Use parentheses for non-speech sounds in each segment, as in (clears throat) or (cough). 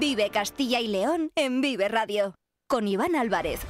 Vive Castilla y León en Vive Radio con Iván Álvarez.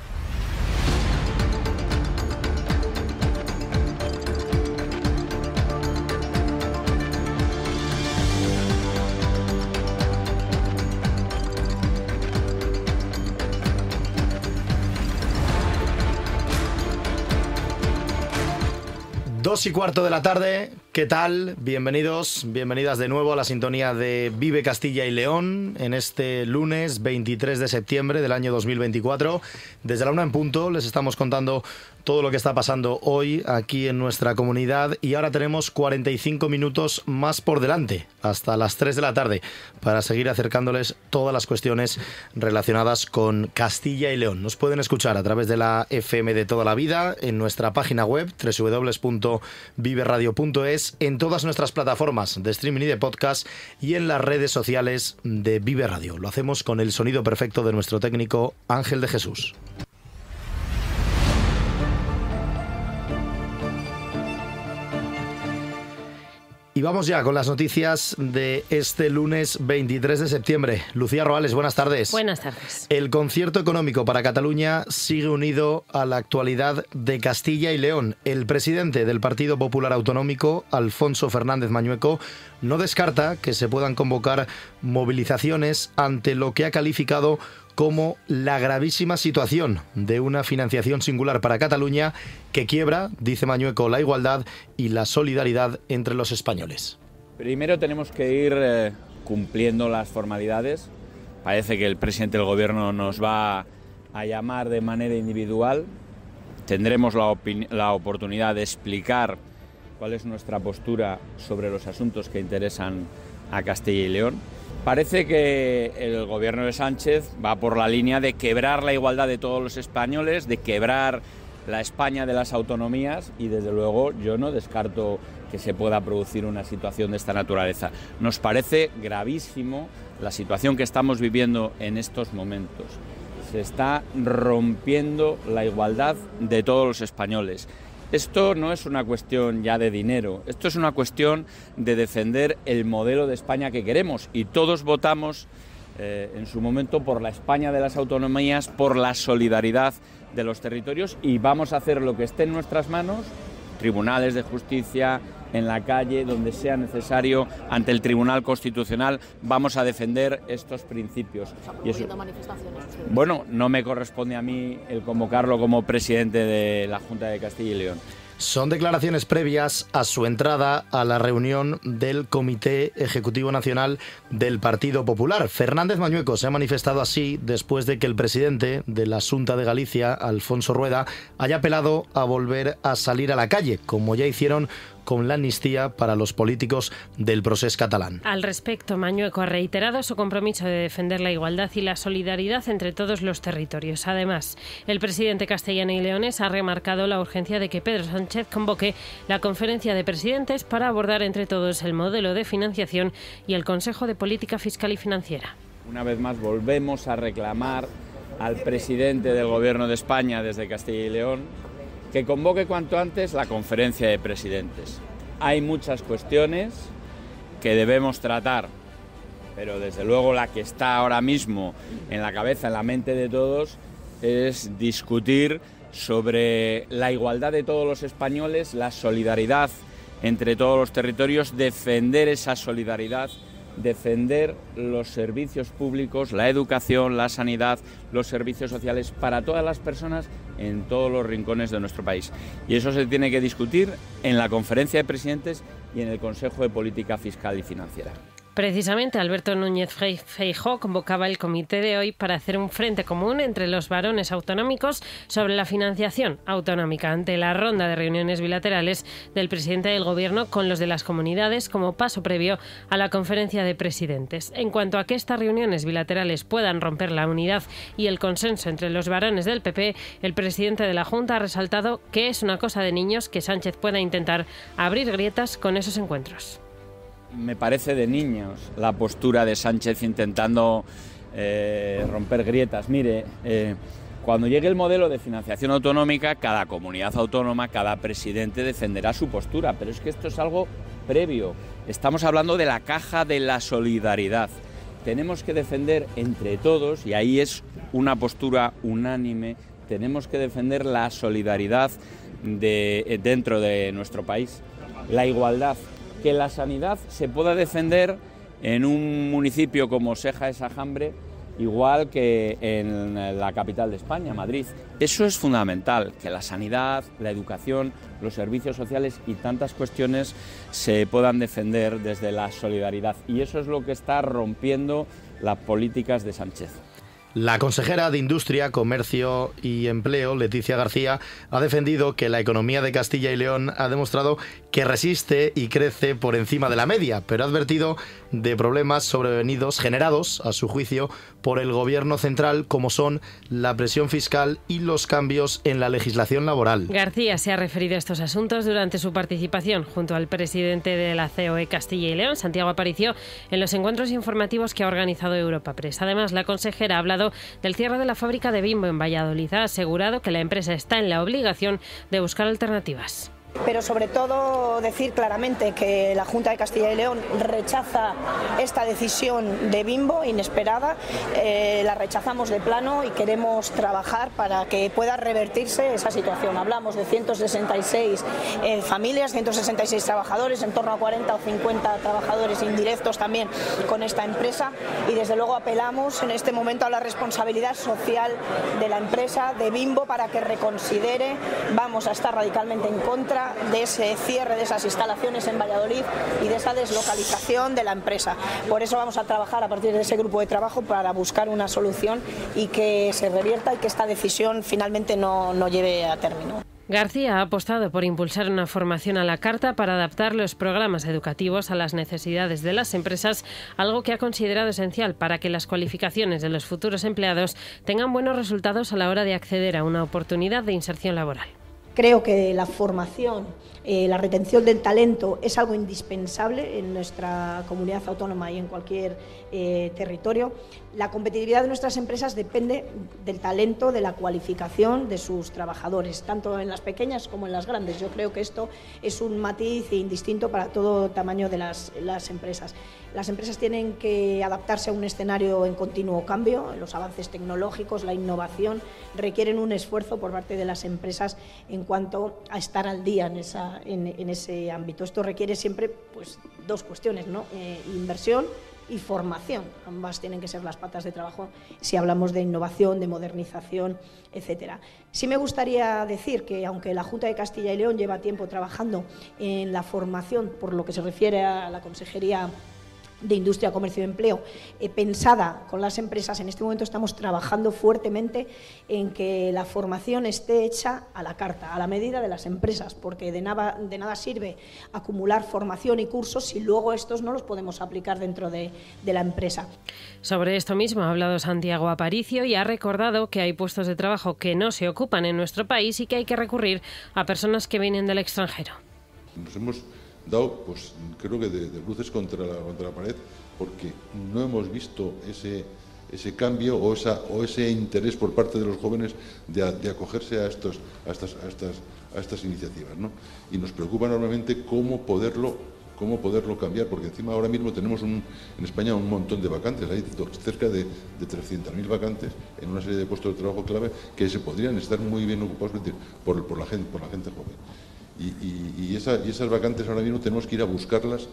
Dos y cuarto de la tarde, ¿Qué tal? Bienvenidos, bienvenidas de nuevo a la sintonía de Vive Castilla y León en este lunes 23 de septiembre del año 2024. Desde la una en punto les estamos contando todo lo que está pasando hoy aquí en nuestra comunidad y ahora tenemos 45 minutos más por delante, hasta las 3 de la tarde, para seguir acercándoles todas las cuestiones relacionadas con Castilla y León. Nos pueden escuchar a través de la FM de toda la vida en nuestra página web www.viveradio.es en todas nuestras plataformas de streaming y de podcast y en las redes sociales de Vive Radio. Lo hacemos con el sonido perfecto de nuestro técnico Ángel de Jesús. Y vamos ya con las noticias de este lunes 23 de septiembre. Lucía Roales, buenas tardes. Buenas tardes. El concierto económico para Cataluña sigue unido a la actualidad de Castilla y León. El presidente del Partido Popular Autonómico, Alfonso Fernández Mañueco, no descarta que se puedan convocar movilizaciones ante lo que ha calificado como la gravísima situación de una financiación singular para Cataluña que quiebra, dice Mañueco, la igualdad y la solidaridad entre los españoles. Primero tenemos que ir eh, cumpliendo las formalidades. Parece que el presidente del gobierno nos va a llamar de manera individual. Tendremos la oportunidad de explicar cuál es nuestra postura sobre los asuntos que interesan a Castilla y León Parece que el gobierno de Sánchez va por la línea de quebrar la igualdad de todos los españoles, de quebrar la España de las autonomías y desde luego yo no descarto que se pueda producir una situación de esta naturaleza. Nos parece gravísimo la situación que estamos viviendo en estos momentos. Se está rompiendo la igualdad de todos los españoles esto no es una cuestión ya de dinero, esto es una cuestión de defender el modelo de España que queremos y todos votamos eh, en su momento por la España de las autonomías, por la solidaridad de los territorios y vamos a hacer lo que esté en nuestras manos, tribunales de justicia, en la calle, donde sea necesario, ante el Tribunal Constitucional, vamos a defender estos principios. Bueno, no me corresponde a mí el convocarlo como presidente de la Junta de Castilla y León. Son declaraciones previas a su entrada a la reunión del Comité Ejecutivo Nacional del Partido Popular. Fernández Mañueco se ha manifestado así después de que el presidente de la Junta de Galicia, Alfonso Rueda, haya apelado a volver a salir a la calle, como ya hicieron con la amnistía para los políticos del proceso catalán. Al respecto, Mañueco ha reiterado su compromiso de defender la igualdad y la solidaridad entre todos los territorios. Además, el presidente castellano y leones ha remarcado la urgencia de que Pedro Sánchez convoque la conferencia de presidentes para abordar entre todos el modelo de financiación y el Consejo de Política Fiscal y Financiera. Una vez más volvemos a reclamar al presidente del Gobierno de España desde Castilla y León que convoque cuanto antes la conferencia de presidentes. Hay muchas cuestiones que debemos tratar, pero desde luego la que está ahora mismo en la cabeza, en la mente de todos, es discutir sobre la igualdad de todos los españoles, la solidaridad entre todos los territorios, defender esa solidaridad defender los servicios públicos, la educación, la sanidad, los servicios sociales para todas las personas en todos los rincones de nuestro país. Y eso se tiene que discutir en la conferencia de presidentes y en el Consejo de Política Fiscal y Financiera. Precisamente, Alberto Núñez Feijó convocaba el comité de hoy para hacer un frente común entre los varones autonómicos sobre la financiación autonómica ante la ronda de reuniones bilaterales del presidente del Gobierno con los de las comunidades como paso previo a la conferencia de presidentes. En cuanto a que estas reuniones bilaterales puedan romper la unidad y el consenso entre los varones del PP, el presidente de la Junta ha resaltado que es una cosa de niños que Sánchez pueda intentar abrir grietas con esos encuentros me parece de niños la postura de Sánchez intentando eh, romper grietas. Mire, eh, cuando llegue el modelo de financiación autonómica, cada comunidad autónoma, cada presidente defenderá su postura, pero es que esto es algo previo. Estamos hablando de la caja de la solidaridad. Tenemos que defender entre todos, y ahí es una postura unánime, tenemos que defender la solidaridad de, dentro de nuestro país, la igualdad que la sanidad se pueda defender en un municipio como Seja de Sajambre, igual que en la capital de España, Madrid. Eso es fundamental, que la sanidad, la educación, los servicios sociales y tantas cuestiones se puedan defender desde la solidaridad. Y eso es lo que está rompiendo las políticas de Sánchez. La consejera de Industria, Comercio y Empleo, Leticia García, ha defendido que la economía de Castilla y León ha demostrado que resiste y crece por encima de la media, pero ha advertido de problemas sobrevenidos generados, a su juicio, por el gobierno central, como son la presión fiscal y los cambios en la legislación laboral. García se ha referido a estos asuntos durante su participación junto al presidente de la COE Castilla y León, Santiago Aparicio, en los encuentros informativos que ha organizado Europa Press. Además, la consejera ha hablado del cierre de la fábrica de Bimbo en Valladolid. Ha asegurado que la empresa está en la obligación de buscar alternativas pero sobre todo decir claramente que la Junta de Castilla y León rechaza esta decisión de Bimbo inesperada, eh, la rechazamos de plano y queremos trabajar para que pueda revertirse esa situación. Hablamos de 166 eh, familias, 166 trabajadores, en torno a 40 o 50 trabajadores indirectos también con esta empresa y desde luego apelamos en este momento a la responsabilidad social de la empresa de Bimbo para que reconsidere, vamos a estar radicalmente en contra de ese cierre de esas instalaciones en Valladolid y de esa deslocalización de la empresa. Por eso vamos a trabajar a partir de ese grupo de trabajo para buscar una solución y que se revierta y que esta decisión finalmente no, no lleve a término. García ha apostado por impulsar una formación a la carta para adaptar los programas educativos a las necesidades de las empresas, algo que ha considerado esencial para que las cualificaciones de los futuros empleados tengan buenos resultados a la hora de acceder a una oportunidad de inserción laboral creo que la formación eh, la retención del talento es algo indispensable en nuestra comunidad autónoma y en cualquier eh, territorio. La competitividad de nuestras empresas depende del talento, de la cualificación de sus trabajadores, tanto en las pequeñas como en las grandes. Yo creo que esto es un matiz indistinto para todo tamaño de las empresas. Las empresas tienen que adaptarse a un escenario en continuo cambio, los avances tecnológicos, la innovación, requieren un esfuerzo por parte de las empresas en cuanto a estar al día en esa en, ese ámbito. Esto requiere siempre pues, dos cuestiones, ¿no? Eh, inversión y formación. Ambas tienen que ser las patas de trabajo si hablamos de innovación, de modernización, etcétera. Sí me gustaría decir que aunque la Junta de Castilla y León lleva tiempo trabajando en la formación por lo que se refiere a la Consejería de Industria, Comercio y Empleo, eh, pensada con las empresas. En este momento estamos trabajando fuertemente en que la formación esté hecha a la carta, a la medida de las empresas, porque de nada, de nada sirve acumular formación y cursos si luego estos no los podemos aplicar dentro de, de la empresa. Sobre esto mismo ha hablado Santiago Aparicio y ha recordado que hay puestos de trabajo que no se ocupan en nuestro país y que hay que recurrir a personas que vienen del extranjero. Nos dado, pues creo que de, luces contra la, contra la pared, porque no hemos visto ese, cambio o, ese interés por parte de los jóvenes de, acogerse a, a, estas, iniciativas. Y nos preocupa enormemente cómo poderlo, cómo poderlo cambiar, porque encima ahora mismo tenemos en España un montón de vacantes, hay cerca de, 300.000 vacantes en una serie de puestos de trabajo clave que se podrían estar muy bien ocupados por, la, gente, por la gente joven. Y, esa, y, esas vacantes ahora mismo tenemos que ir a buscarlas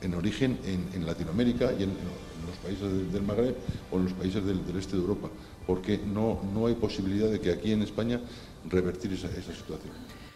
en origen en, Latinoamérica y en, los países del, Magreb o en los países del, este de Europa, porque no, no hay posibilidad de que aquí en España revertir esa, esa situación.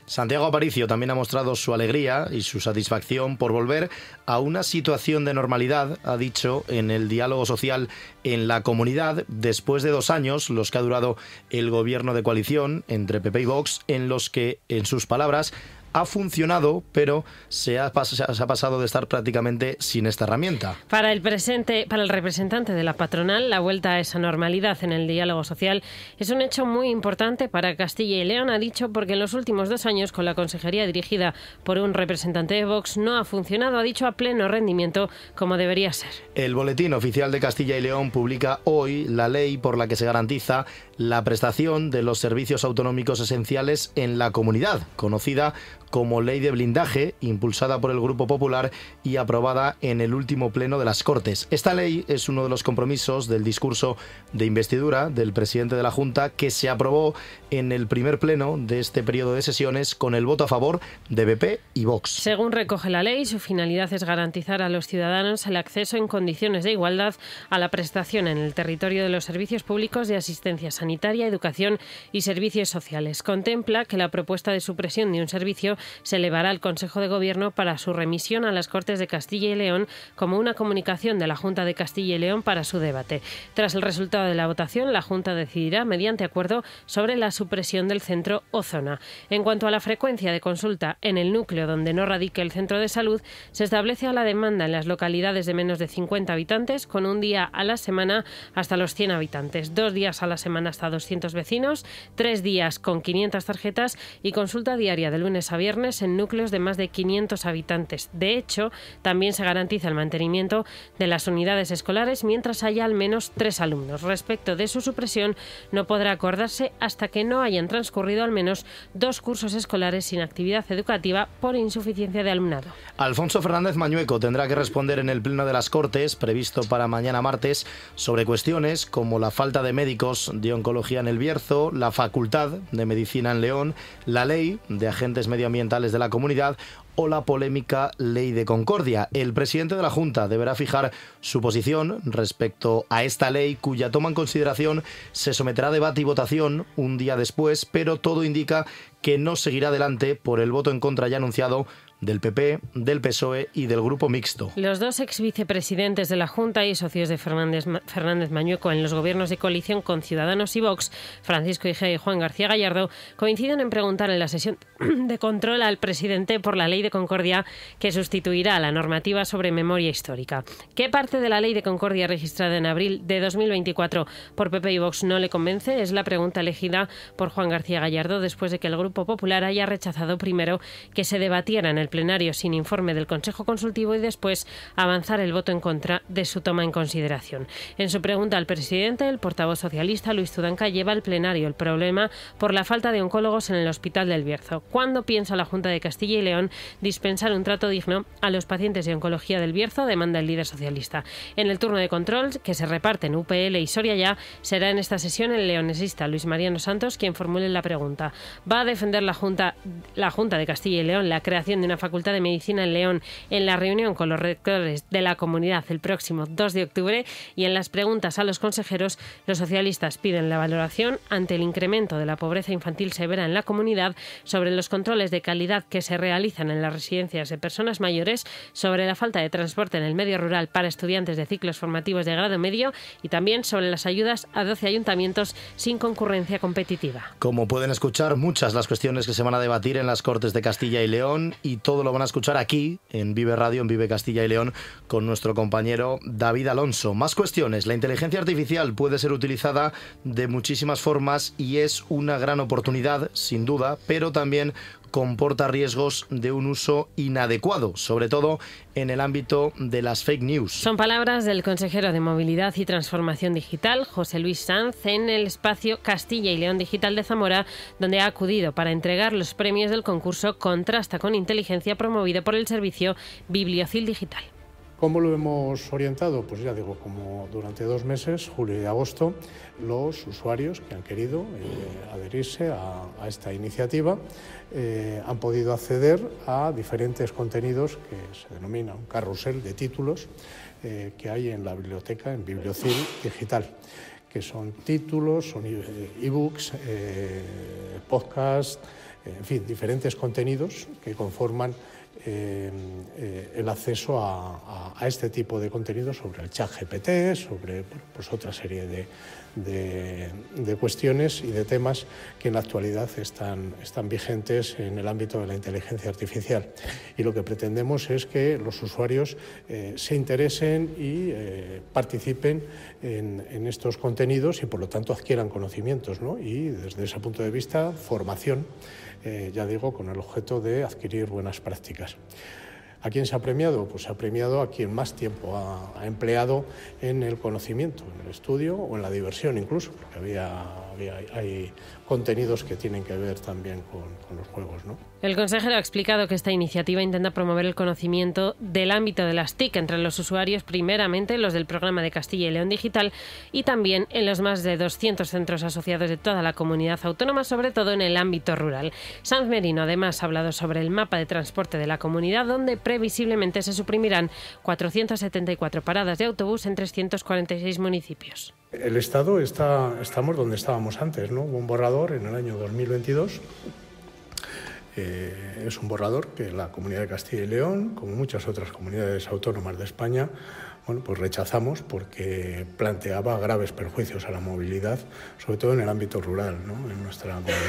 Santiago Aparicio también ha mostrado su alegría y su satisfacción por volver a una situación de normalidad, ha dicho, en el diálogo social en la comunidad, después de dos años, los que ha durado el gobierno de coalición entre PP y Vox, en los que, en sus palabras, ha funcionado, pero se ha, pasado de estar prácticamente sin esta herramienta. Para el presente, para el representante de la patronal, la vuelta a esa normalidad en el diálogo social es un hecho muy importante para Castilla y León, ha dicho, porque en los últimos dos años, con la consejería dirigida por un representante de Vox, no ha funcionado, ha dicho, a pleno rendimiento como debería ser. El Boletín Oficial de Castilla y León publica hoy la ley por la que se garantiza la prestación de los servicios autonómicos esenciales en la comunidad, conocida como ley de blindaje, impulsada por el Grupo Popular y aprobada en el último pleno de las Cortes. Esta ley es uno de los compromisos del discurso de investidura del presidente de la Junta que se aprobó en el primer pleno de este periodo de sesiones con el voto a favor de BP y Vox. Según recoge la ley, su finalidad es garantizar a los ciudadanos el acceso en condiciones de igualdad a la prestación en el territorio de los servicios públicos de asistencia sanitaria, educación y servicios sociales. Contempla que la propuesta de supresión de un servicio se elevará al Consejo de Gobierno para su remisión a las Cortes de Castilla y León como una comunicación de la Junta de Castilla y León para su debate. Tras el resultado de la votación, la Junta decidirá mediante acuerdo sobre la supresión del centro o zona. En cuanto a la frecuencia de consulta en el núcleo donde no radique el centro de salud, se establece a la demanda en las localidades de menos de 50 habitantes con un día a la semana hasta los 100 habitantes, dos días a la semana hasta 200 vecinos, tres días con 500 tarjetas y consulta diaria de lunes a viernes viernes en núcleos de más de 500 habitantes. De hecho, también se garantiza el mantenimiento de las unidades escolares mientras haya al menos tres alumnos. Respecto de su supresión, no podrá acordarse hasta que no hayan transcurrido al menos dos cursos escolares sin actividad educativa por insuficiencia de alumnado. Alfonso Fernández Mañueco tendrá que responder en el Pleno de las Cortes, previsto para mañana martes, sobre cuestiones como la falta de médicos de oncología en el Bierzo, la Facultad de Medicina en León, la ley de agentes medioambientales de la comunidad o la polémica ley de concordia. El presidente de la Junta deberá fijar su posición respecto a esta ley cuya toma en consideración se someterá a debate y votación un día después, pero todo indica que no seguirá adelante por el voto en contra ya anunciado del PP, del PSOE y del Grupo Mixto. Los dos ex vicepresidentes de la Junta y socios de Fernández, Fernández Mañueco en los gobiernos de coalición con Ciudadanos y Vox, Francisco Igea y Juan García Gallardo, coinciden en preguntar en la sesión (clears throat) de control al presidente por la ley de concordia que sustituirá la normativa sobre memoria histórica. ¿Qué parte de la ley de concordia registrada en abril de 2024 por PP y Vox no le convence? Es la pregunta elegida por Juan García Gallardo después de que el Grupo Popular haya rechazado primero que se debatiera en el plenario sin informe del Consejo Consultivo y después avanzar el voto en contra de su toma en consideración. En su pregunta al presidente, el portavoz socialista Luis Tudanca lleva al plenario el problema por la falta de oncólogos en el Hospital del Bierzo. ¿Cuándo piensa la Junta de Castilla y León dispensar un trato digno a los pacientes de oncología del Bierzo? Demanda el líder socialista. En el turno de control, que se reparten UPL y Soria ya, será en esta sesión el leonesista Luis Mariano Santos quien formule la pregunta. ¿Va a defender la Junta, la Junta de Castilla y León la creación de una Facultad de Medicina en León en la reunión con los rectores de la comunidad el próximo 2 de octubre y en las preguntas a los consejeros, los socialistas piden la valoración ante el incremento de la pobreza infantil severa en la comunidad, sobre los controles de calidad que se realizan en las residencias de personas mayores, sobre la falta de transporte en el medio rural para estudiantes de ciclos formativos de grado medio y también sobre las ayudas a 12 ayuntamientos sin concurrencia competitiva. Como pueden escuchar, muchas las cuestiones que se van a debatir en las Cortes de Castilla y León y todo lo van a escuchar aquí, en Vive Radio, en Vive Castilla y León, con nuestro compañero David Alonso. Más cuestiones. La inteligencia artificial puede ser utilizada de muchísimas formas y es una gran oportunidad, sin duda, pero también comporta riesgos de un uso inadecuado, sobre todo en el ámbito de las fake news. Son palabras del consejero de Movilidad y Transformación Digital, José Luis Sanz, en el espacio Castilla y León Digital de Zamora, donde ha acudido para entregar los premios del concurso Contrasta con Inteligencia promovido por el servicio Bibliocil Digital. ¿Cómo lo hemos orientado? Pues ya digo, como durante dos meses, julio y agosto, los usuarios que han querido eh, adherirse a, esta iniciativa eh, han podido acceder a diferentes contenidos que se denomina un carrusel de títulos eh, que hay en la biblioteca, en Bibliocil Digital que son títulos, son ebooks, podcasts, en fin, diferentes contenidos que conforman eh, eh, el acceso a, este tipo de contenido sobre el chat GPT, sobre pues otra serie de, cuestiones y de temas que en la actualidad están, están vigentes en el ámbito de la inteligencia artificial. Y lo que pretendemos es que los usuarios eh, se interesen y participen en, en, estos contenidos y por lo tanto adquieran conocimientos ¿no? y desde ese punto de vista formación eh, ya digo, con el objeto de adquirir buenas prácticas. ¿A quién se ha premiado? Pues se ha premiado a quien más tiempo ha, ha empleado en el conocimiento, en el estudio o en la diversión incluso, porque había hay contenidos que tienen que ver también con, los juegos. El consejero ha explicado que esta iniciativa intenta promover el conocimiento del ámbito de las TIC entre los usuarios, primeramente los del programa de Castilla y León Digital y también en los más de 200 centros asociados de toda la comunidad autónoma, sobre todo en el ámbito rural. Sanz Merino además ha hablado sobre el mapa de transporte de la comunidad, donde previsiblemente se suprimirán 474 paradas de autobús en 346 municipios. El Estado está, estamos donde estábamos antes, ¿no? Hubo un borrador en el año 2022. Eh, es un borrador que la Comunidad de Castilla y León, como muchas otras comunidades autónomas de España, bueno, pues rechazamos porque planteaba graves perjuicios a la movilidad, sobre todo en el ámbito rural, ¿no? en nuestra comunidad.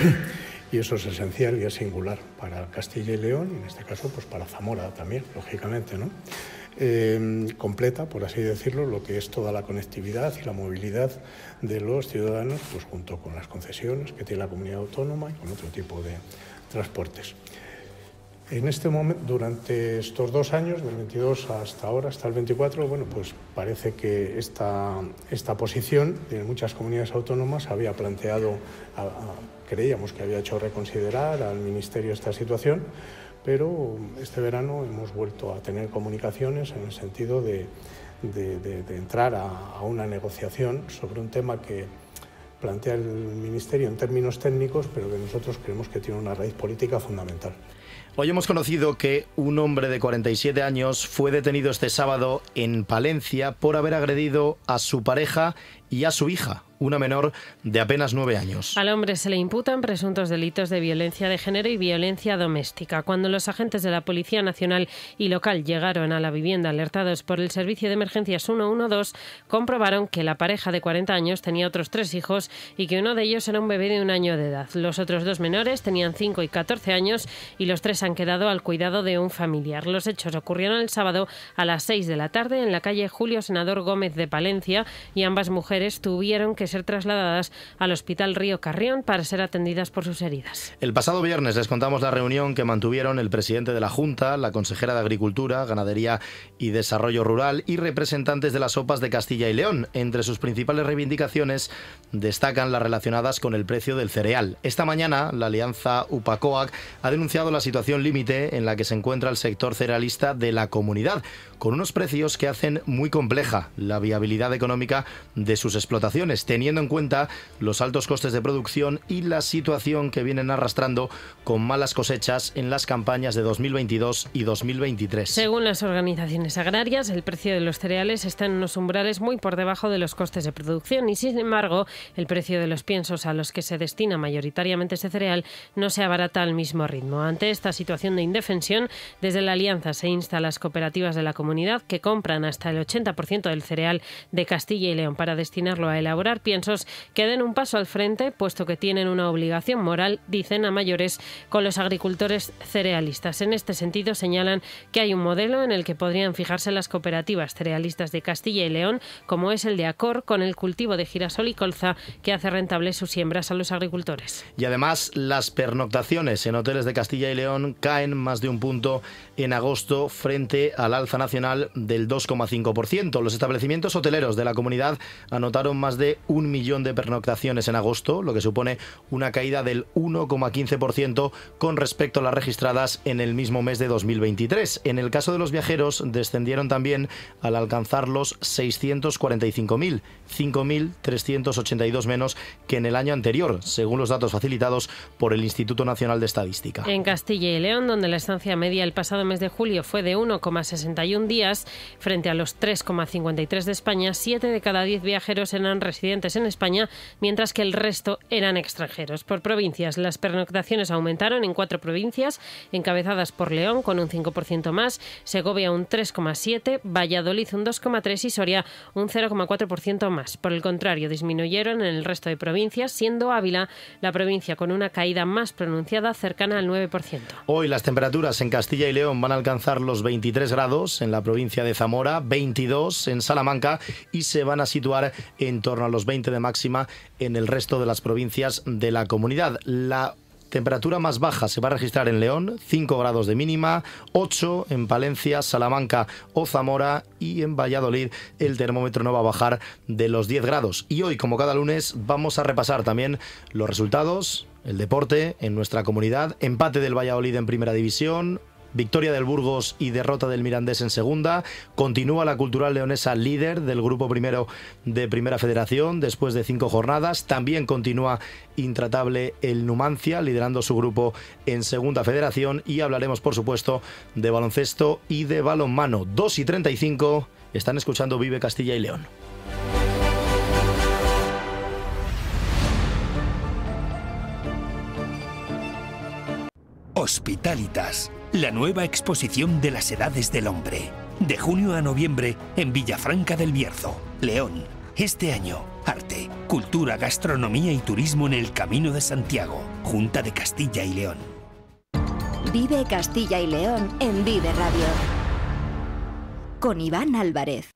(clears throat) Y eso es esencial y es singular para Castilla y León, y en este caso pues para Zamora también, lógicamente. ¿no? Em, completa, por así decirlo, lo que es toda la conectividad y la movilidad de los ciudadanos, pues junto con las concesiones que tiene la comunidad autónoma y con otro tipo de transportes. En este momento, durante estos dos años, del 22 hasta ahora, hasta el 24, bueno, pues parece que esta, esta posición de muchas comunidades autónomas había planteado, creíamos que había hecho reconsiderar al Ministerio esta situación, pero este verano hemos vuelto a tener comunicaciones en el sentido de, entrar a, a, una negociación sobre un tema que plantea el Ministerio en términos técnicos, pero que nosotros creemos que tiene una raíz política fundamental. Hoy hemos conocido que un hombre de 47 años fue detenido este sábado en Palencia por haber agredido a su pareja y a su hija una menor de apenas nueve años. Al hombre se le imputan presuntos delitos de violencia de género y violencia doméstica. Cuando los agentes de la Policía Nacional y local llegaron a la vivienda alertados por el Servicio de Emergencias 112, comprobaron que la pareja de 40 años tenía otros tres hijos y que uno de ellos era un bebé de un año de edad. Los otros dos menores tenían 5 y 14 años y los tres han quedado al cuidado de un familiar. Los hechos ocurrieron el sábado a las 6 de la tarde en la calle Julio Senador Gómez de Palencia y ambas mujeres tuvieron que ser trasladadas al Hospital Río Carrión para ser atendidas por sus heridas. El pasado viernes les contamos la reunión que mantuvieron el presidente de la Junta, la consejera de Agricultura, Ganadería y Desarrollo Rural y representantes de las OPAs de Castilla y León. Entre sus principales reivindicaciones destacan las relacionadas con el precio del cereal. Esta mañana, la alianza UPACOAC ha denunciado la situación límite en la que se encuentra el sector cerealista de la comunidad, con unos precios que hacen muy compleja la viabilidad económica de sus explotaciones, teniendo en cuenta los altos costes de producción y la situación que vienen arrastrando con malas cosechas en las campañas de 2022 y 2023. Según las organizaciones agrarias, el precio de los cereales está en unos umbrales muy por debajo de los costes de producción y, sin embargo, el precio de los piensos a los que se destina mayoritariamente ese cereal no se abarata al mismo ritmo. Ante esta situación de indefensión, desde la Alianza se insta a las cooperativas de la comunidad que compran hasta el 80% del cereal de Castilla y León para destinarlo a elaborar piensos que den un paso al frente, puesto que tienen una obligación moral, dicen a mayores, con los agricultores cerealistas. En este sentido, señalan que hay un modelo en el que podrían fijarse las cooperativas cerealistas de Castilla y León, como es el de Acor, con el cultivo de girasol y colza, que hace rentables sus siembras a los agricultores. Y además, las pernoctaciones en hoteles de Castilla y León caen más de un punto en agosto frente al alza nacional del 2,5%. Los establecimientos hoteleros de la comunidad anotaron más de un millón de pernoctaciones en agosto, lo que supone una caída del 1,15% con respecto a las registradas en el mismo mes de 2023. En el caso de los viajeros, descendieron también al alcanzar los 645.000, 5.382 menos que en el año anterior, según los datos facilitados por el Instituto Nacional de Estadística. En Castilla y León, donde la estancia media el pasado mes de julio fue de 1,61 días, frente a los 3,53 de España, 7 de cada 10 viajeros eran residentes en España, mientras que el resto eran extranjeros. Por provincias, las pernoctaciones aumentaron en cuatro provincias, encabezadas por León con un 5% más, Segovia un 3,7%, Valladolid un 2,3% y Soria un 0,4% más. Por el contrario, disminuyeron en el resto de provincias, siendo Ávila la provincia con una caída más pronunciada cercana al 9%. Hoy las temperaturas en Castilla y León van a alcanzar los 23 grados en la provincia de Zamora, 22 en Salamanca y se van a situar en torno a los 20 de máxima en el resto de las provincias de la comunidad. La temperatura más baja se va a registrar en León, 5 grados de mínima, 8 en Palencia, Salamanca o Zamora y en Valladolid el termómetro no va a bajar de los 10 grados. Y hoy, como cada lunes, vamos a repasar también los resultados, el deporte en nuestra comunidad, empate del Valladolid en primera división, victoria del Burgos y derrota del Mirandés en segunda. Continúa la Cultural Leonesa líder del grupo primero de Primera Federación después de cinco jornadas. También continúa intratable el Numancia liderando su grupo en Segunda Federación y hablaremos por supuesto de baloncesto y de balonmano. 2 y 35 están escuchando Vive Castilla y León. Hospitalitas la nueva exposición de las edades del hombre. De junio a noviembre en Villafranca del Bierzo, León. Este año, arte, cultura, gastronomía y turismo en el Camino de Santiago, Junta de Castilla y León. Vive Castilla y León en Vive Radio. Con Iván Álvarez.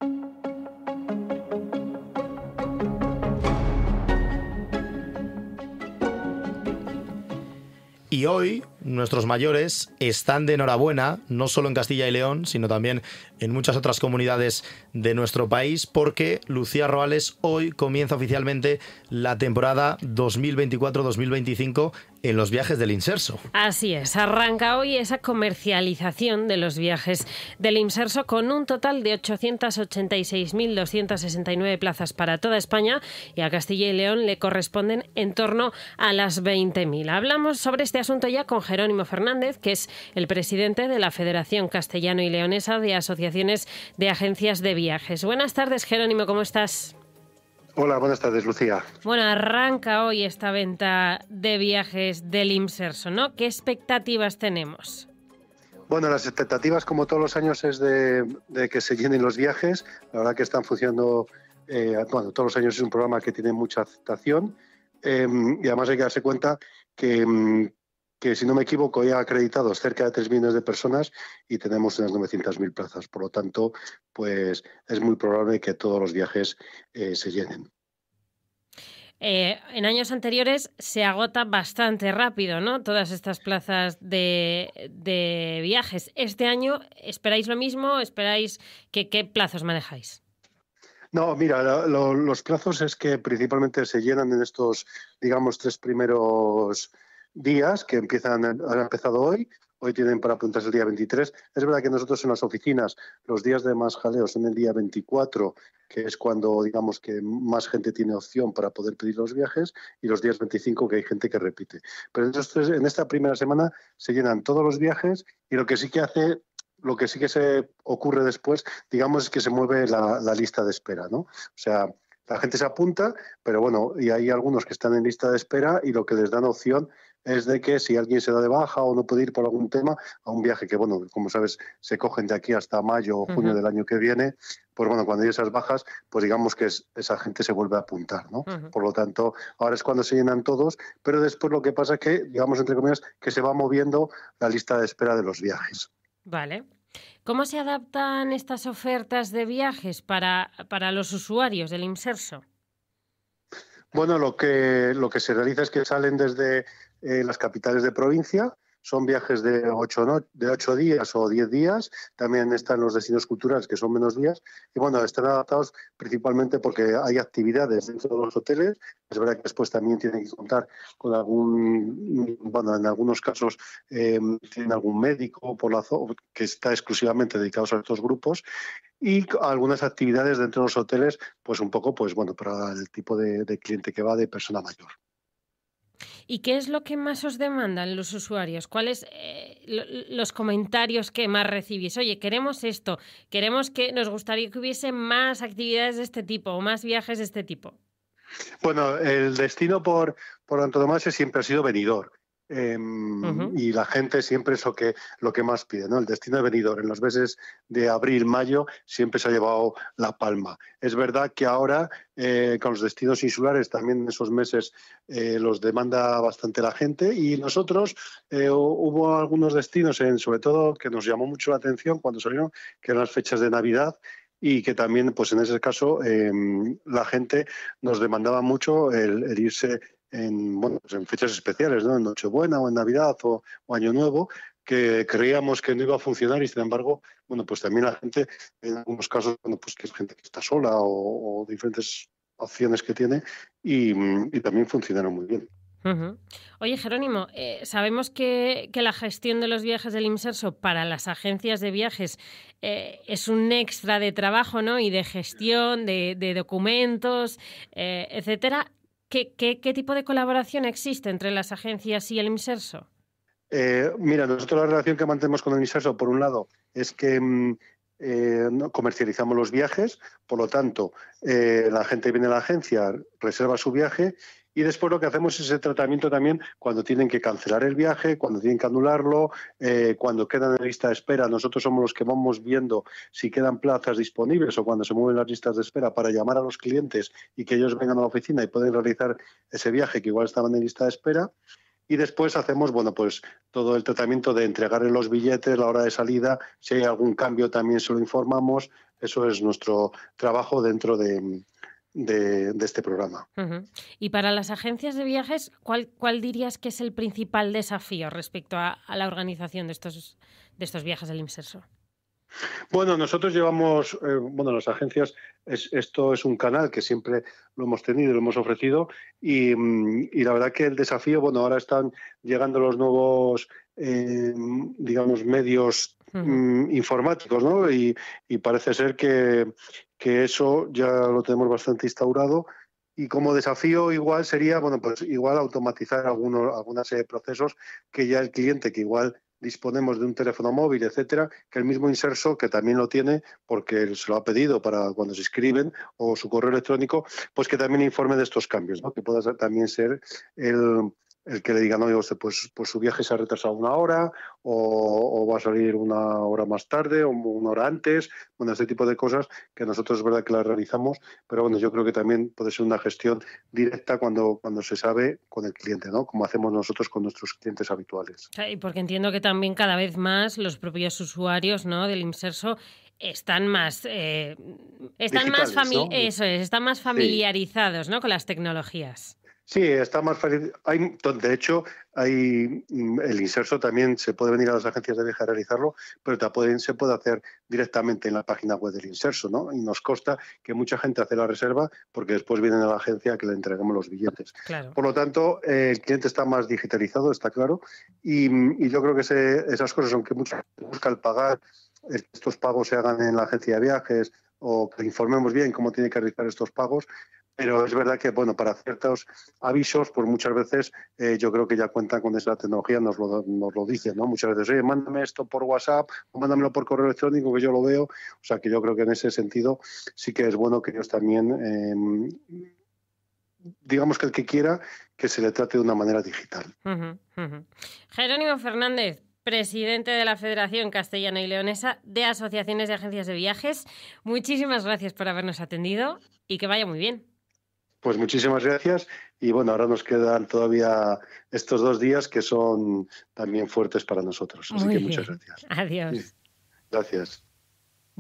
Y hoy nuestros mayores están de enhorabuena, no solo en Castilla y León, sino también en muchas otras comunidades de nuestro país, porque Lucía Roales hoy comienza oficialmente la temporada 2024-2025 en los viajes del Inserso. Así es, arranca hoy esa comercialización de los viajes del Inserso con un total de 886.269 plazas para toda España y a Castilla y León le corresponden en torno a las 20.000. Hablamos sobre este asunto ya con Jerónimo Fernández, que es el presidente de la Federación Castellano y Leonesa de Asociaciones de Agencias de Viajes. Buenas tardes, Jerónimo, ¿cómo estás? Hola, buenas tardes, Lucía. Bueno, arranca hoy esta venta de viajes del IMSERSO, ¿no? ¿Qué expectativas tenemos? Bueno, las expectativas, como todos los años, es de, que se llenen los viajes. La verdad que están funcionando, eh, bueno, todos los años es un programa que tiene mucha aceptación. Em, y además hay que darse cuenta que, em, que si no me equivoco ya ha acreditado cerca de 3 millones de personas y tenemos unas 900.000 plazas. Por lo tanto, pues es muy probable que todos los viajes eh, se llenen. Eh, en años anteriores se agota bastante rápido, ¿no? Todas estas plazas de, viajes. Este año, ¿esperáis lo mismo? ¿Esperáis que, qué plazos manejáis? No, mira, los plazos es que principalmente se llenan en estos, digamos, tres primeros días que empiezan, han empezado hoy, hoy tienen para apuntarse el día 23. Es verdad que nosotros en las oficinas los días de más jaleo son el día 24, que es cuando digamos que más gente tiene opción para poder pedir los viajes, y los días 25 que hay gente que repite. Pero entonces, en esta primera semana se llenan todos los viajes y lo que sí que hace lo que sí que se ocurre después, digamos, es que se mueve la, lista de espera, ¿no? O sea, la gente se apunta, pero bueno, y hay algunos que están en lista de espera y lo que les dan opción es de que si alguien se da de baja o no puede ir por algún tema a un viaje que, bueno, como sabes, se cogen de aquí hasta mayo o junio del año que viene, pues bueno, cuando hay esas bajas, pues digamos que esa gente se vuelve a apuntar, ¿no? Por lo tanto, ahora es cuando se llenan todos, pero después lo que pasa es que, digamos, entre comillas, que se va moviendo la lista de espera de los viajes. Vale. ¿Cómo se adaptan estas ofertas de viajes para, para los usuarios del inserso? Bueno, lo que, lo que se realiza es que salen desde eh, las capitales de provincia. Son viajes de ocho, de ocho días o diez días. También están los destinos culturales, que son menos días. Y bueno, están adaptados principalmente porque hay actividades dentro de los hoteles. Es verdad que después también tienen que contar con algún, bueno, en algunos casos eh, tienen algún médico por la que está exclusivamente dedicado a estos grupos y algunas actividades dentro de los hoteles, pues un poco, pues bueno, para el tipo de cliente que va de persona mayor. ¿Y qué es lo que más os demandan los usuarios? ¿Cuáles eh, los comentarios que más recibís? Oye, queremos esto, queremos que nos gustaría que hubiese más actividades de este tipo o más viajes de este tipo. Bueno, el destino por, por siempre ha sido venidor. Em, y la gente siempre es lo que, lo que más pide. ¿no? El destino de venidor en los meses de abril, mayo, siempre se ha llevado la palma. Es verdad que ahora eh, con los destinos insulares también en esos meses eh, los demanda bastante la gente y nosotros eh, hubo algunos destinos, en, sobre todo que nos llamó mucho la atención cuando salieron, que eran las fechas de Navidad y que también, pues en ese caso, em, la gente nos demandaba mucho el, irse en, bueno, pues en fechas especiales, ¿no? en Nochebuena o en Navidad o, Año Nuevo, que creíamos que no iba a funcionar y sin embargo, bueno, pues también la gente, en algunos casos, bueno, pues que es gente que está sola o, diferentes opciones que tiene y, mm, también funcionaron muy bien. Oye, Jerónimo, eh, sabemos que, la gestión de los viajes del IMSERSO para las agencias de viajes eh, es un extra de trabajo ¿no? y de gestión, de, documentos, eh, etcétera. ¿Qué, tipo de colaboración existe entre las agencias y el miserso? Eh, mira, nosotros la relación que mantenemos con el miserso, por un lado, es que mm, eh, comercializamos los viajes, por lo tanto, eh, la gente viene a la agencia, reserva su viaje y después lo que hacemos es el tratamiento también cuando tienen que cancelar el viaje, cuando tienen que anularlo, eh, cuando quedan en lista de espera. Nosotros somos los que vamos viendo si quedan plazas disponibles o cuando se mueven las listas de espera para llamar a los clientes y que ellos vengan a la oficina y pueden realizar ese viaje que igual estaban en lista de espera y después hacemos bueno pues todo el tratamiento de entregarle los billetes la hora de salida si hay algún cambio también se lo informamos eso es nuestro trabajo dentro de, de, este programa. Y para las agencias de viajes, ¿cuál, dirías que es el principal desafío respecto a, la organización de estos, de estos viajes del IMSERSO? Bueno, nosotros llevamos, eh, bueno, las agencias, esto es un canal que siempre lo hemos tenido, lo hemos ofrecido y, mm, y, la verdad que el desafío, bueno, ahora están llegando los nuevos eh, digamos, medios mm, informáticos, ¿no? Y, parece ser que, que, eso ya lo tenemos bastante instaurado. Y como desafío igual sería, bueno, pues igual automatizar algunos, alguna de procesos que ya el cliente, que igual disponemos de un teléfono móvil, etcétera, que el mismo inserso, que también lo tiene porque se lo ha pedido para cuando se escriben o su correo electrónico, pues que también informe de estos cambios, ¿no? que pueda también ser el, el que le diga, no, pues, pues su viaje se ha retrasado una hora, o, va a salir una hora más tarde, o una hora antes, bueno, ese tipo de cosas que nosotros es verdad que las realizamos, pero bueno, yo creo que también puede ser una gestión directa cuando, cuando se sabe con el cliente, ¿no? Como hacemos nosotros con nuestros clientes habituales. Y porque entiendo que también cada vez más los propios usuarios del inserso están más eh, están más eso están más familiarizados ¿no? con las tecnologías. Sí, está más fácil. Hay, de hecho, hay mm, el inserso también se puede venir a las agencias de viaje a realizarlo, pero también se puede hacer directamente en la página web del inserso, ¿no? Y nos consta que mucha gente hace la reserva porque después vienen a la agencia a que le entregamos los billetes. Por lo tanto, eh, el cliente está más digitalizado, está claro, y, yo creo que esas cosas, aunque mucha gente busca el pagar, estos pagos se hagan en la agencia de viajes, o que informemos bien cómo tiene que realizar estos pagos, pero es verdad que bueno para ciertos avisos pues muchas veces eh, yo creo que ya cuentan con esa tecnología nos lo, nos lo dicen no muchas veces oye mándame esto por WhatsApp o mándamelo por correo electrónico que yo lo veo o sea que yo creo que en ese sentido sí que es bueno que ellos también em, digamos que el que quiera que se le trate de una manera digital Jerónimo Fernández presidente de la Federación Castellana y Leonesa de Asociaciones de Agencias de Viajes. Muchísimas gracias por habernos atendido y que vaya muy bien. Pues muchísimas gracias y bueno, ahora nos quedan todavía estos dos días que son también fuertes para nosotros. Así que muchas gracias. Adiós. Gracias.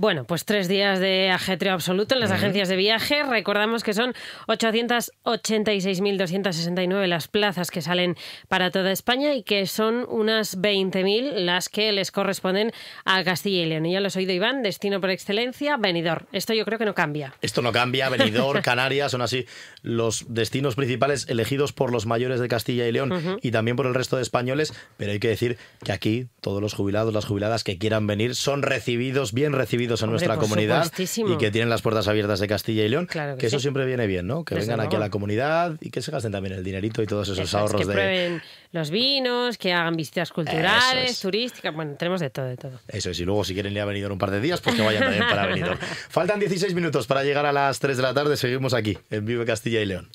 Bueno, pues tres días de ajetreo absoluto en las agencias de viaje. Recordamos que son 886.269 las plazas que salen para toda España y que son unas 20.000 las que les corresponden a Castilla y León. Y ya lo has oído, Iván, destino por excelencia, Benidorm. Esto yo creo que no cambia. Esto no cambia, Benidorm, (laughs) Canarias, son así los destinos principales elegidos por los mayores de Castilla y León y también por el resto de españoles, pero hay que decir que aquí todos los jubilados, las jubiladas que quieran venir son recibidos, bien recibidos a nuestra comunidad y que tienen las puertas abiertas de Castilla y León, que, eso siempre viene bien, ¿no? Que vengan aquí a la comunidad y que se gasten también el dinerito y todos esos ahorros de. que prueben los vinos, que hagan visitas culturales, turísticas, bueno, tenemos de todo, de todo. Eso es, y luego si quieren ir a venido un par de días, pues que vayan también para Benidorm. (laughs) Faltan 16 minutos para llegar a las 3 de la tarde, seguimos aquí, en Vive Castilla y León.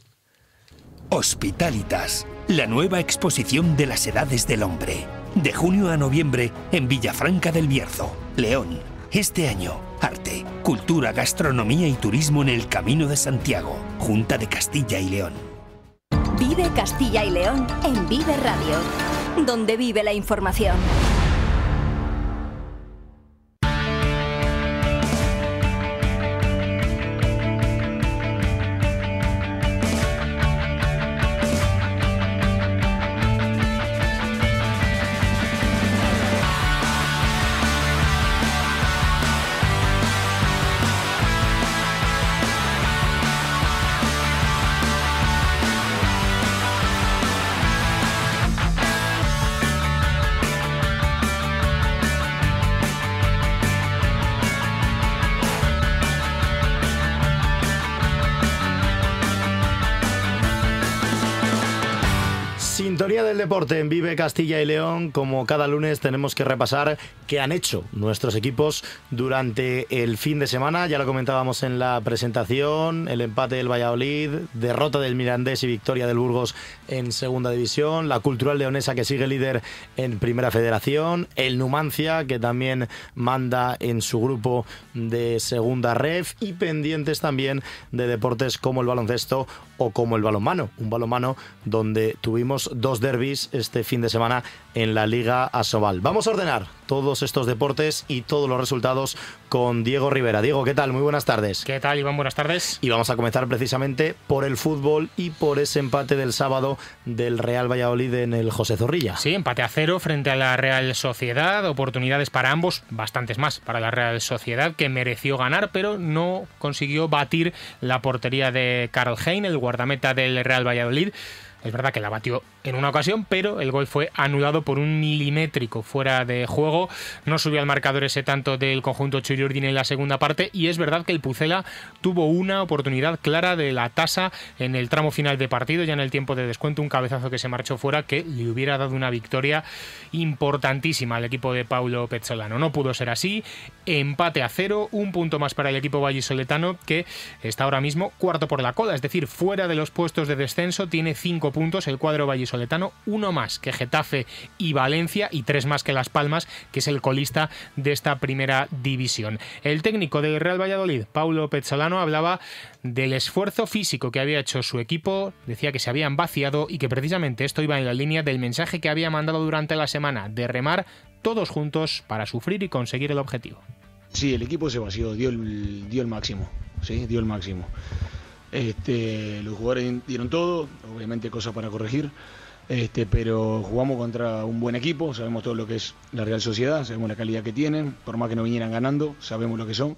Hospitalitas, la nueva exposición de las edades del hombre. De junio a noviembre en Villafranca del Bierzo, León, este año, arte, cultura, gastronomía y turismo en el Camino de Santiago, Junta de Castilla y León. Vive Castilla y León en Vive Radio, donde vive la información. en Vive Castilla y León, como cada lunes tenemos que repasar qué han hecho nuestros equipos durante el fin de semana. Ya lo comentábamos en la presentación, el empate del Valladolid, derrota del Mirandés y victoria del Burgos en segunda división, la Cultural Leonesa que sigue líder en primera federación, el Numancia que también manda en su grupo de segunda ref y pendientes también de deportes como el baloncesto o como el balonmano, un balonmano donde tuvimos dos derbis este fin de semana en la Liga Asobal. Vamos a ordenar todos estos deportes y todos los resultados con Diego Rivera. Diego, ¿qué tal? Muy buenas tardes. ¿Qué tal, Iván? Buenas tardes. Y vamos a comenzar precisamente por el fútbol y por ese empate del sábado del Real Valladolid en el José Zorrilla. Sí, empate a cero frente a la Real Sociedad, oportunidades para ambos, bastantes más para la Real Sociedad, que mereció ganar, pero no consiguió batir la portería de Carl Hein, el guardameta del Real Valladolid. Es verdad que la batió en una ocasión, pero el gol fue anulado por un milimétrico fuera de juego. No subió al marcador ese tanto del conjunto Churiordine en la segunda parte y es verdad que el Pucela tuvo una oportunidad clara de la tasa en el tramo final de partido, ya en el tiempo de descuento, un cabezazo que se marchó fuera que le hubiera dado una victoria importantísima al equipo de Paulo Pezzolano. No pudo ser así, empate a cero, un punto más para el equipo vallisoletano que está ahora mismo cuarto por la cola, es decir, fuera de los puestos de descenso, tiene cinco puntos el cuadro vallisoletano uno más que Getafe y Valencia y tres más que Las Palmas, que es el colista de esta primera división. El técnico del Real Valladolid, Paulo Pezzolano, hablaba del esfuerzo físico que había hecho su equipo, decía que se habían vaciado y que precisamente esto iba en la línea del mensaje que había mandado durante la semana de remar todos juntos para sufrir y conseguir el objetivo. Sí, el equipo se vació, dio el, dio el máximo, sí, dio el máximo. Este, los jugadores dieron todo, obviamente cosas para corregir, este, pero jugamos contra un buen equipo, sabemos todo lo que es la Real Sociedad, sabemos la calidad que tienen, por más que no vinieran ganando, sabemos lo que son.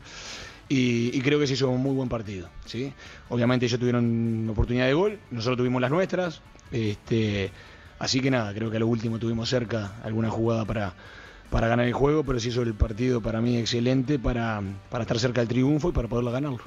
Y, creo que se hizo un muy buen partido. ¿sí? Obviamente ellos tuvieron oportunidad de gol, nosotros tuvimos las nuestras. Este, así que nada, creo que a lo último tuvimos cerca alguna jugada para, para ganar el juego, pero se hizo el partido para mí excelente para, para estar cerca del triunfo y para poderlo ganarlo.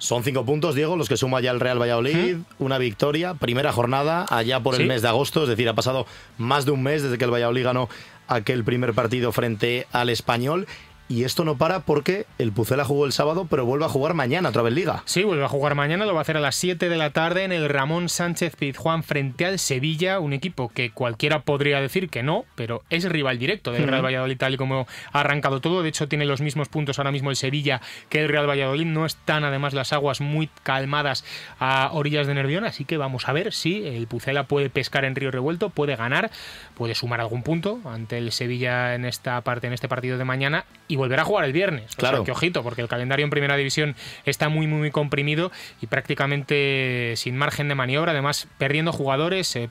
Son cinco puntos, Diego, los que suma ya el Real Valladolid, una victoria, primera jornada allá por el mes de agosto, es decir, ha pasado más de un mes desde que el Valladolid ganó aquel primer partido frente al español y esto no para porque el Pucela jugó el sábado, pero vuelve a jugar mañana otra vez Liga. Sí, vuelve a jugar mañana, lo va a hacer a las 7 de la tarde en el Ramón Sánchez Pizjuán frente al Sevilla, un equipo que cualquiera podría decir que no, pero es rival directo del Real Valladolid, tal y como ha arrancado todo. De hecho, tiene los mismos puntos ahora mismo el Sevilla que el Real Valladolid. No están además las aguas muy calmadas a orillas de Nervión, así que vamos a ver si el Pucela puede pescar en Río Revuelto, puede ganar, puede sumar algún punto ante el Sevilla en esta parte, en este partido de mañana. Y volverá a jugar el viernes. Claro. que ojito, porque el calendario en primera división está muy, muy, muy comprimido y prácticamente sin margen de maniobra. Además, perdiendo jugadores. Eh,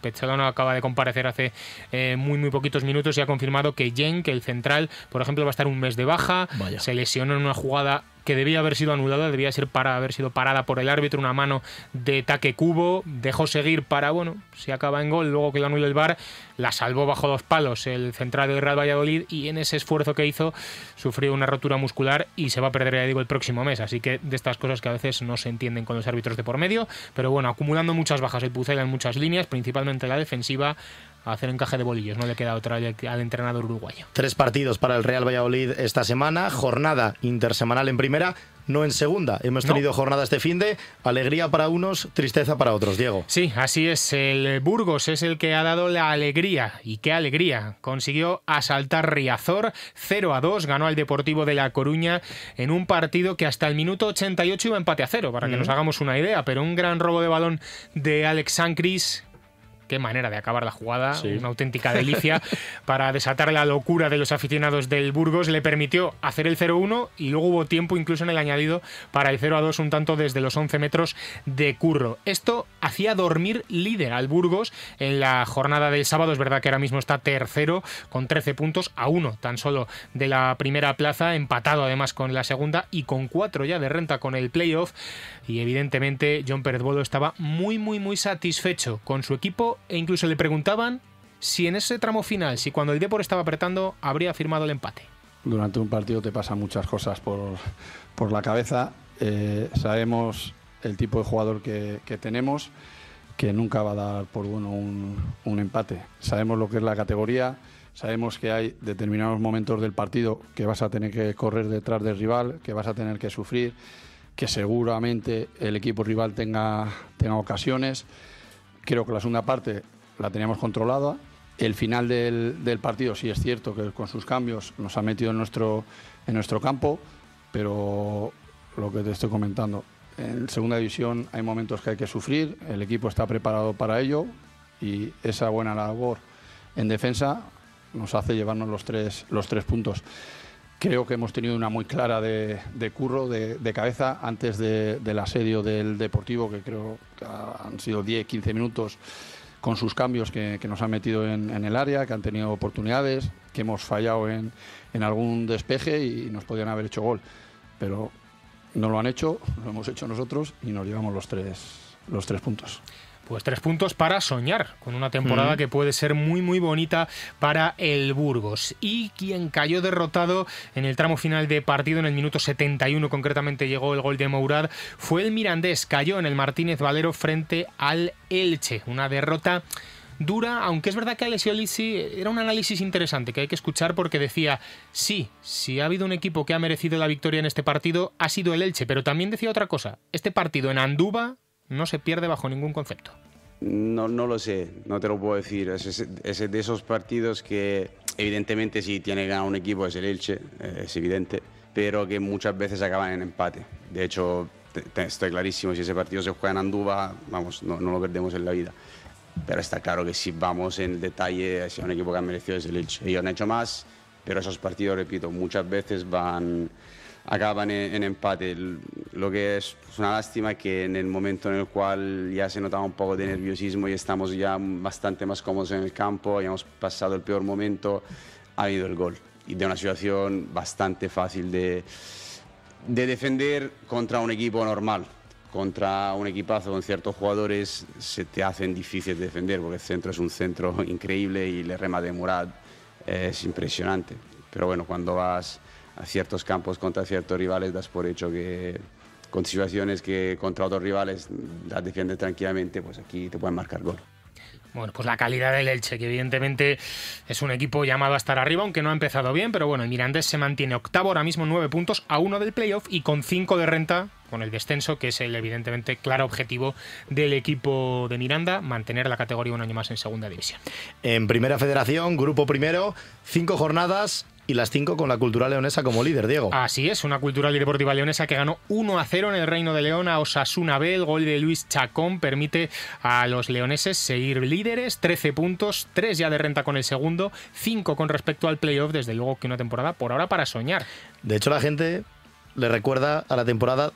acaba de comparecer hace eh, muy, muy poquitos minutos y ha confirmado que Jen, que el central, por ejemplo, va a estar un mes de baja. Vaya. Se lesionó en una jugada que debía haber sido anulada, debía ser para haber sido parada por el árbitro, una mano de taque cubo, dejó seguir para, bueno, si acaba en gol, luego que lo anula el bar, la salvó bajo dos palos el central del Real Valladolid y en ese esfuerzo que hizo sufrió una rotura muscular y se va a perder, ya digo, el próximo mes. Así que de estas cosas que a veces no se entienden con los árbitros de por medio, pero bueno, acumulando muchas bajas el Pucela en muchas líneas, principalmente la defensiva, a hacer encaje de bolillos, no le queda otra al entrenador uruguayo. Tres partidos para el Real Valladolid esta semana, jornada intersemanal en primera, no en segunda. Hemos tenido jornadas jornada este fin de alegría para unos, tristeza para otros, Diego. Sí, así es. El Burgos es el que ha dado la alegría. Y qué alegría. Consiguió asaltar Riazor 0 a 2, ganó al Deportivo de La Coruña en un partido que hasta el minuto 88 iba empate a cero, para que nos hagamos una idea. Pero un gran robo de balón de Alex Sancris qué manera de acabar la jugada, una auténtica delicia (laughs) para desatar la locura de los aficionados del Burgos. Le permitió hacer el 0-1 y luego hubo tiempo incluso en el añadido para el 0-2 un tanto desde los 11 metros de curro. Esto hacía dormir líder al Burgos en la jornada del sábado. Es verdad que ahora mismo está tercero con 13 puntos a uno tan solo de la primera plaza, empatado además con la segunda y con cuatro ya de renta con el playoff. Y evidentemente John Pérez Bolo estaba muy, muy, muy satisfecho con su equipo e incluso le preguntaban si en ese tramo final, si cuando el Depor estaba apretando, habría firmado el empate. Durante un partido te pasan muchas cosas por, la cabeza. Eh, sabemos el tipo de jugador que, tenemos, que nunca va a dar por bueno un, empate. Sabemos lo que es la categoría, sabemos que hay determinados momentos del partido que vas a tener que correr detrás del rival, que vas a tener que sufrir, que seguramente el equipo rival tenga, tenga ocasiones Creo que la segunda parte la teníamos controlada. El final del, partido sí es cierto que con sus cambios nos ha metido en nuestro, en nuestro campo, pero lo que te estoy comentando, en segunda división hay momentos que hay que sufrir, el equipo está preparado para ello y esa buena labor en defensa nos hace llevarnos los tres, los tres puntos. Creo que hemos tenido una muy clara de, curro, de, cabeza, antes del asedio del Deportivo, que creo que han sido 10, 15 minutos con sus cambios que, nos han metido en, el área, que han tenido oportunidades, que hemos fallado en, en algún despeje y nos podían haber hecho gol. Pero no lo han hecho, lo hemos hecho nosotros y nos llevamos los tres, los tres puntos. Pues tres puntos para soñar con una temporada que puede ser muy muy bonita para el Burgos. Y quien cayó derrotado en el tramo final de partido, en el minuto 71 concretamente llegó el gol de Mourad, fue el Mirandés, cayó en el Martínez Valero frente al Elche. Una derrota dura, aunque es verdad que Alessio Lisi eh, era un análisis interesante que hay que escuchar porque decía, sí, si ha habido un equipo que ha merecido la victoria en este partido, ha sido el Elche, pero también decía otra cosa, este partido en Anduba no se pierde bajo ningún concepto. No, no lo sé, no te lo puedo decir. Es, de esos partidos que evidentemente si tiene ganar un equipo es el Elche, eh, es evidente, pero que muchas veces acaban en empate. De hecho, estoy clarísimo, si ese partido se juega en Andúba, vamos, no, lo perdemos en la vida. Pero está claro que si vamos en detalle, si un equipo que ha merecido es el Elche. Ellos han hecho más, pero esos partidos, repito, muchas veces van acaban en, empate. Lo que es pues, una lástima que en el momento en el cual ya se notaba un poco de nerviosismo y estamos ya bastante más cómodos en el campo, hemos pasado el peor momento, ha habido el gol. Y de una situación bastante fácil de, de defender contra un equipo normal. Contra un equipazo con ciertos jugadores se te hacen difícil de defender porque el centro es un centro (laughs) increíble y el rema de Murat eh, es impresionante. Pero bueno, cuando vas a ciertos campos contra ciertos rivales das por hecho que con situaciones que contra otros rivales las defiendes tranquilamente, pues aquí te pueden marcar gol. Bueno, pues la calidad del Elche, que evidentemente es un equipo llamado a estar arriba, aunque no ha empezado bien, pero bueno, el Mirandés se mantiene octavo ahora mismo, nueve puntos a uno del playoff y con cinco de renta con el descenso, que es el evidentemente claro objetivo del equipo de Miranda, mantener la categoría un año más en segunda división. En primera federación, grupo primero, cinco jornadas, y las cinco con la cultura leonesa como líder, Diego. Así es, una cultura deportiva leonesa que ganó 1 a 0 en el Reino de León a Osasuna B. El gol de Luis Chacón permite a los leoneses seguir líderes, 13 puntos, 3 ya de renta con el segundo, 5 con respecto al playoff, desde luego que una temporada por ahora para soñar. De hecho, la gente le recuerda a la temporada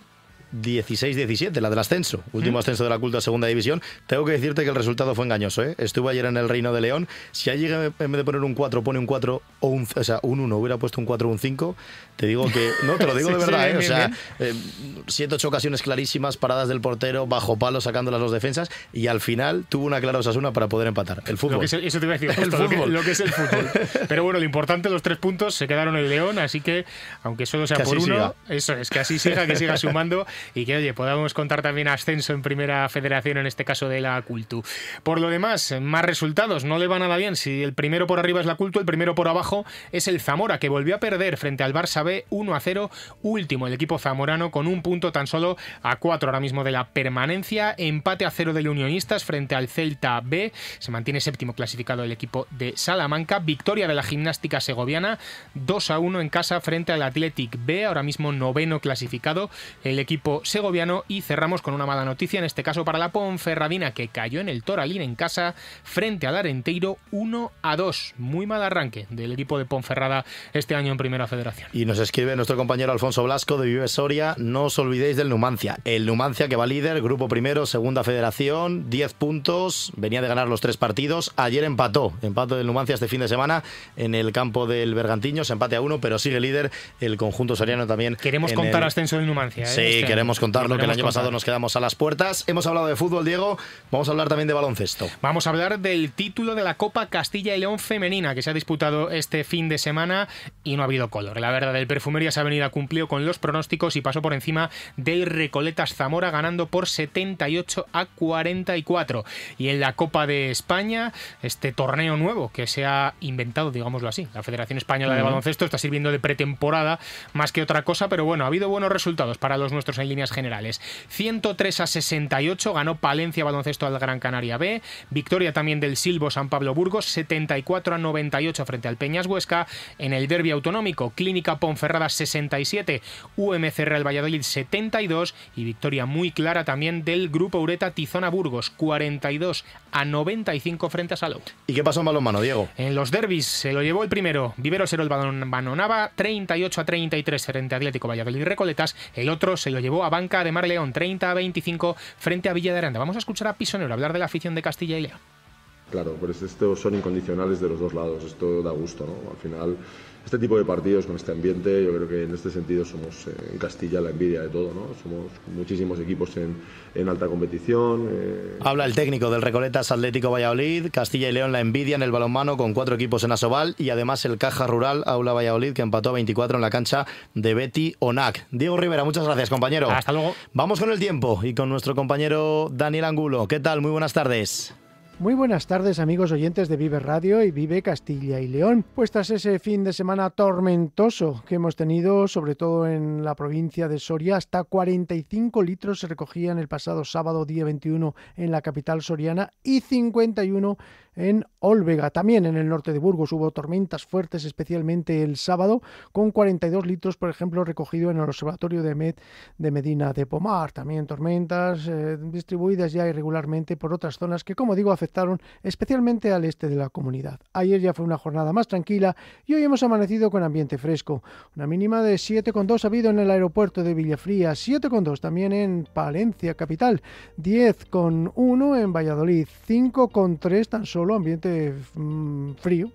16-17, la del ascenso, último ascenso de la culta segunda división. Tengo que decirte que el resultado fue engañoso. ¿eh? Estuve ayer en el Reino de León. Si allí en vez de poner un 4 pone un 4 o un, o sea, un 1, hubiera puesto un 4 o un 5, te digo que. No, te lo digo de (laughs) verdad. ¿eh? o sea, 7-8 eh, ocasiones clarísimas, paradas del portero, bajo palo, sacándolas los defensas. Y al final tuvo una clara Osasuna para poder empatar. El fútbol. eso te iba a decir, (laughs) el lo, fútbol. Que, lo, que, es el fútbol. (laughs) Pero bueno, lo importante, los tres puntos se quedaron en León, así que aunque solo sea por uno, eso es que así siga, que siga sumando y que, oye, podamos contar también ascenso en primera federación, en este caso de la Cultu. Por lo demás, más resultados, no le va nada bien. Si el primero por arriba es la Cultu, el primero por abajo es el Zamora, que volvió a perder frente al Barça B 1 a 0, último el equipo zamorano con un punto tan solo a 4 ahora mismo de la permanencia, empate a 0 del Unionistas frente al Celta B, se mantiene séptimo clasificado el equipo de Salamanca, victoria de la gimnástica segoviana 2 a 1 en casa frente al Athletic B, ahora mismo noveno clasificado el equipo segoviano y cerramos con una mala noticia, en este caso para la Ponferradina que cayó en el Toralín en casa frente a Darenteiro 1 a 2. Muy mal arranque del equipo de Ponferrada este año en Primera Federación. Y nos escribe nuestro compañero Alfonso Blasco de Vive Soria, no os olvidéis del Numancia, el Numancia que va líder, grupo primero, segunda federación, 10 puntos, venía de ganar los tres partidos, ayer empató, empate del Numancia este fin de semana en el campo del se empate a uno, pero sigue líder el conjunto soriano también. Queremos contar ascenso del Numancia. ¿eh? Sí, este queremos queremos lo que el año pasado nos quedamos a las puertas. Hemos hablado de fútbol, Diego. Vamos a hablar también de baloncesto. Vamos a hablar del título de la Copa Castilla y León Femenina, que se ha disputado este fin de semana y no ha habido color. La verdad, el se venido a cumplir con los pronósticos y pasó por encima de Recoletas Zamora, ganando por 78 a 44. Y en la Copa de España, este torneo nuevo que se ha inventado, digámoslo así, la Federación Española de Baloncesto está sirviendo de pretemporada más que otra cosa, pero bueno, ha habido buenos resultados para los nuestros en líneas generales. 103 a 68 ganó Palencia baloncesto al Gran Canaria B, victoria también del Silvo San Pablo Burgos 74 a 98 frente al Peñas Huesca, en el derby autonómico Clínica Ponferrada 67, UMC Real Valladolid 72 y victoria muy clara también del Grupo Ureta Tizona Burgos 42 a 95 frente a Salou. ¿Y qué pasó en balonmano, Diego? En los derbis se lo llevó el primero, Vivero Serol Balonaba 38 a 33 frente a Atlético Valladolid Recoletas, el otro se lo llevó a banca de Mar León 30 a 25 frente a Villa de Aranda. Vamos a escuchar a Pisonero hablar de la afición de Castilla y León. Claro, pues estos son incondicionales de los dos lados, esto da gusto, ¿no? Al final este tipo de partidos, con este ambiente, yo creo que en este sentido somos eh, en Castilla la envidia de todo, ¿no? Somos muchísimos equipos en, en alta competición. Eh. Habla el técnico del Recoletas Atlético Valladolid, Castilla y León la envidia en el balonmano con cuatro equipos en Asobal y además el Caja Rural Aula Valladolid que empató a 24 en la cancha de Betty Onac. Diego Rivera, muchas gracias, compañero. Hasta luego. Vamos con el tiempo y con nuestro compañero Daniel Angulo. ¿Qué tal? Muy buenas tardes. Muy buenas tardes amigos oyentes de Vive Radio y Vive Castilla y León. Pues tras ese fin de semana tormentoso que hemos tenido, sobre todo en la provincia de Soria, hasta 45 litros se recogían el pasado sábado día 21 en la capital soriana y 51 en Olvega, también en el norte de Burgos, hubo tormentas fuertes, especialmente el sábado, con 42 litros, por ejemplo, recogido en el observatorio de Med de Medina de Pomar. También tormentas eh, distribuidas ya irregularmente por otras zonas que, como digo, afectaron especialmente al este de la comunidad. Ayer ya fue una jornada más tranquila y hoy hemos amanecido con ambiente fresco. Una mínima de 7,2 ha habido en el aeropuerto de Villafría, 7,2 también en Palencia, capital, 10,1 en Valladolid, 5,3 tan solo ambiente mm, frío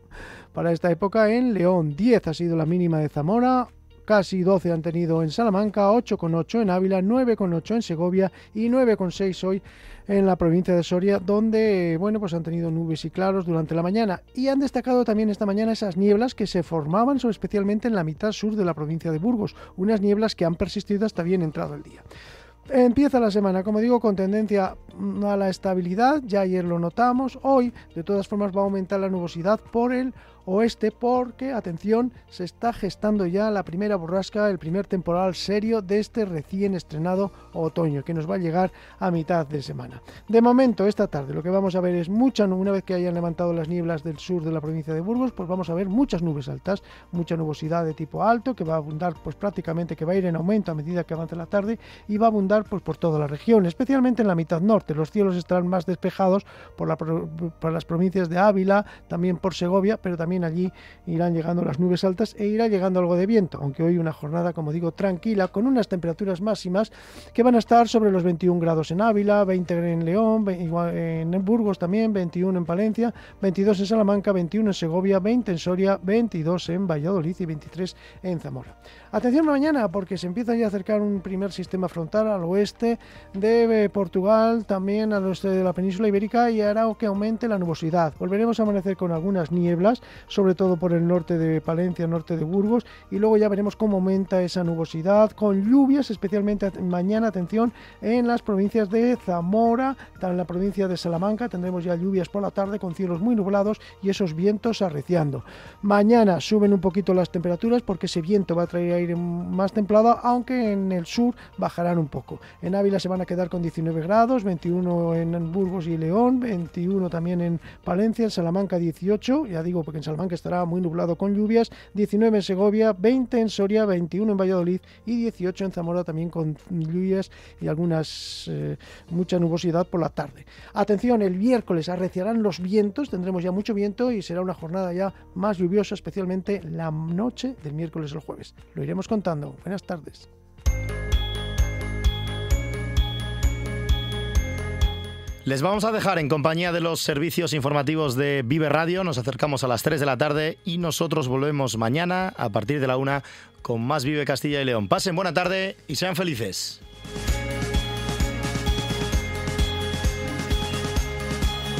para esta época en León. 10 ha sido la mínima de Zamora, casi 12 han tenido en Salamanca, 8,8 en Ávila, 9,8 en Segovia y 9,6 hoy en la provincia de Soria, donde bueno, pues han tenido nubes y claros durante la mañana y han destacado también esta mañana esas nieblas que se formaban especialmente en la mitad sur de la provincia de Burgos, unas nieblas que han persistido hasta bien entrado el día. Empieza la semana, como digo, con tendencia a la estabilidad, ya ayer lo notamos, hoy de todas formas va a aumentar la nubosidad por el oeste porque, atención, se está gestando ya la primera borrasca, el primer temporal serio de este recién estrenado otoño que nos va a llegar a mitad de semana. De momento, esta tarde lo que vamos a ver es mucha una vez que hayan levantado las nieblas del sur de la provincia de Burgos, pues vamos a ver muchas nubes altas, mucha nubosidad de tipo alto que va a abundar pues prácticamente que va a ir en aumento a medida que avance la tarde y va a abundar pues por toda la región, especialmente en la mitad norte. Los cielos estarán más despejados por, por las provincias de Ávila, también por Segovia, pero también allí irán llegando las nubes altas e irá llegando algo de viento, aunque hoy una jornada, como digo, tranquila, con unas temperaturas máximas que van a estar sobre los 21 grados en Ávila, 20 en León, en Burgos también, 21 en Palencia, 22 en Salamanca, 21 en Segovia, 20 en Soria, 22 en Valladolid y 23 en Zamora. Atención mañana, porque se empieza ya a acercar un primer sistema frontal al oeste de eh, Portugal, también al oeste de la península ibérica y hará que aumente la nubosidad. Volveremos a amanecer con algunas nieblas sobre todo por el norte de Palencia, norte de Burgos, y luego ya veremos cómo aumenta esa nubosidad con lluvias, especialmente mañana, atención, en las provincias de Zamora, en la provincia de Salamanca, tendremos ya lluvias por la tarde con cielos muy nublados y esos vientos arreciando. Mañana suben un poquito las temperaturas porque ese viento va a traer aire más templado, aunque en el sur bajarán un poco. En Ávila se van a quedar con 19 grados, 21 en Burgos y León, 21 también en Palencia, en Salamanca 18, ya digo porque en Salvan, que estará muy nublado con lluvias, 19 en Segovia, 20 en Soria, 21 en Valladolid y 18 en Zamora también con lluvias y algunas eh, mucha nubosidad por la tarde. Atención, el miércoles arreciarán los vientos, tendremos ya mucho viento y será una jornada ya más lluviosa, especialmente la noche del miércoles al jueves. Lo iremos contando. Buenas tardes. Les vamos a dejar en compañía de los servicios informativos de Vive Radio. Nos acercamos a las 3 de la tarde y nosotros volvemos mañana a partir de la 1 con más Vive Castilla y León. Pasen buena tarde y sean felices.